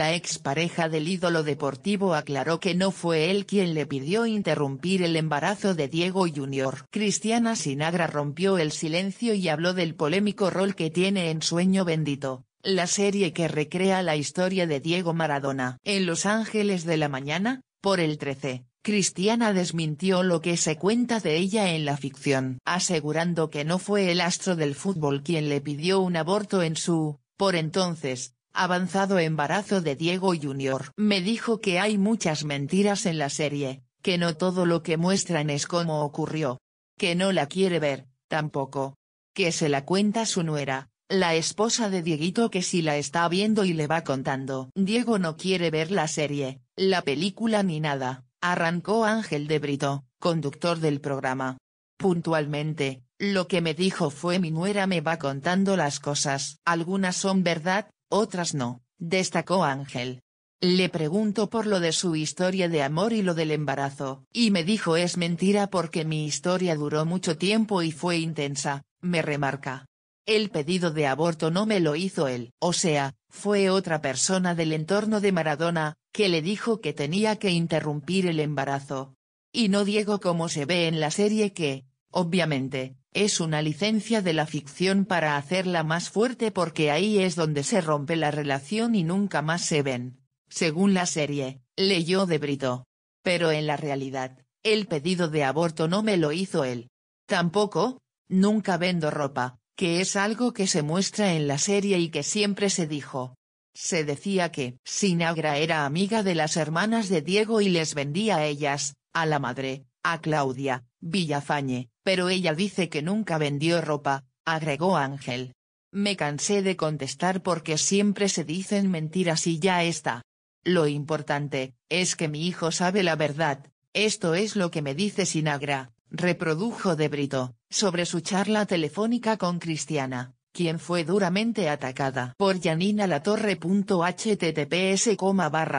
La expareja del ídolo deportivo aclaró que no fue él quien le pidió interrumpir el embarazo de Diego Jr. Cristiana Sinagra rompió el silencio y habló del polémico rol que tiene en Sueño Bendito, la serie que recrea la historia de Diego Maradona. En Los Ángeles de la Mañana, por el 13. Cristiana desmintió lo que se cuenta de ella en la ficción, asegurando que no fue el astro del fútbol quien le pidió un aborto en su, por entonces, avanzado embarazo de Diego Junior Me dijo que hay muchas mentiras en la serie, que no todo lo que muestran es como ocurrió. Que no la quiere ver, tampoco. Que se la cuenta su nuera, la esposa de Dieguito que si la está viendo y le va contando. Diego no quiere ver la serie, la película ni nada, arrancó Ángel de Brito, conductor del programa. Puntualmente, lo que me dijo fue mi nuera me va contando las cosas. Algunas son verdad, otras no, destacó Ángel. Le pregunto por lo de su historia de amor y lo del embarazo, y me dijo es mentira porque mi historia duró mucho tiempo y fue intensa, me remarca. El pedido de aborto no me lo hizo él, o sea, fue otra persona del entorno de Maradona, que le dijo que tenía que interrumpir el embarazo. Y no Diego como se ve en la serie que, obviamente, es una licencia de la ficción para hacerla más fuerte porque ahí es donde se rompe la relación y nunca más se ven, según la serie, leyó de Brito. Pero en la realidad, el pedido de aborto no me lo hizo él. Tampoco, nunca vendo ropa, que es algo que se muestra en la serie y que siempre se dijo. Se decía que Sinagra era amiga de las hermanas de Diego y les vendía a ellas, a la madre, a Claudia, Villafañe, pero ella dice que nunca vendió ropa, agregó Ángel. Me cansé de contestar porque siempre se dicen mentiras y ya está. Lo importante, es que mi hijo sabe la verdad, esto es lo que me dice Sinagra, reprodujo de Brito, sobre su charla telefónica con Cristiana, quien fue duramente atacada por Yanina barra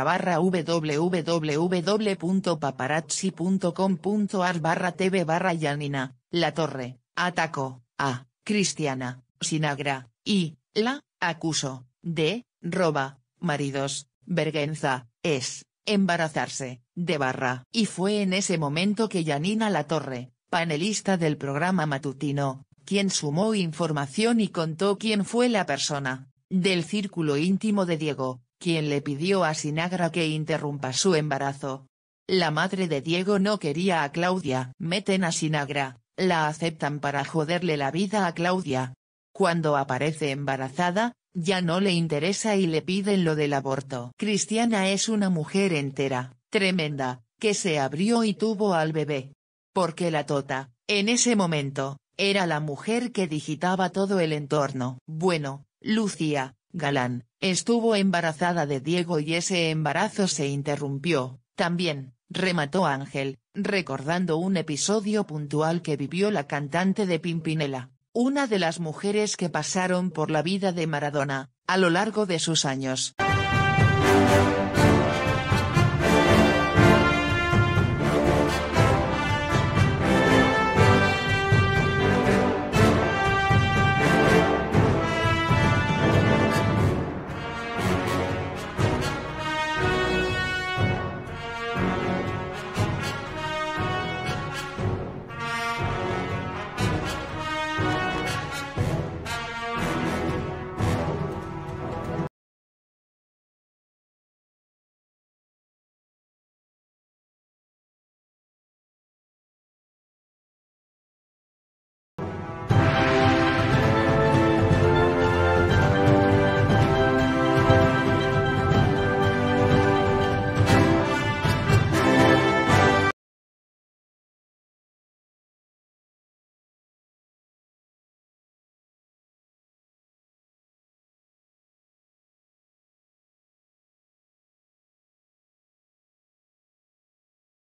barra www.paparazzi.com.ar tv Yanina, la Torre, atacó a Cristiana, Sinagra, y la acusó de roba, maridos, vergüenza, es embarazarse, de barra. Y fue en ese momento que La Torre, panelista del programa matutino, quien sumó información y contó quién fue la persona, del círculo íntimo de Diego, quien le pidió a Sinagra que interrumpa su embarazo. La madre de Diego no quería a Claudia. Meten a Sinagra, la aceptan para joderle la vida a Claudia. Cuando aparece embarazada, ya no le interesa y le piden lo del aborto. Cristiana es una mujer entera, tremenda, que se abrió y tuvo al bebé. Porque la tota, en ese momento, era la mujer que digitaba todo el entorno. Bueno, Lucía, Galán, estuvo embarazada de Diego y ese embarazo se interrumpió, también, remató Ángel, recordando un episodio puntual que vivió la cantante de Pimpinela, una de las mujeres que pasaron por la vida de Maradona, a lo largo de sus años.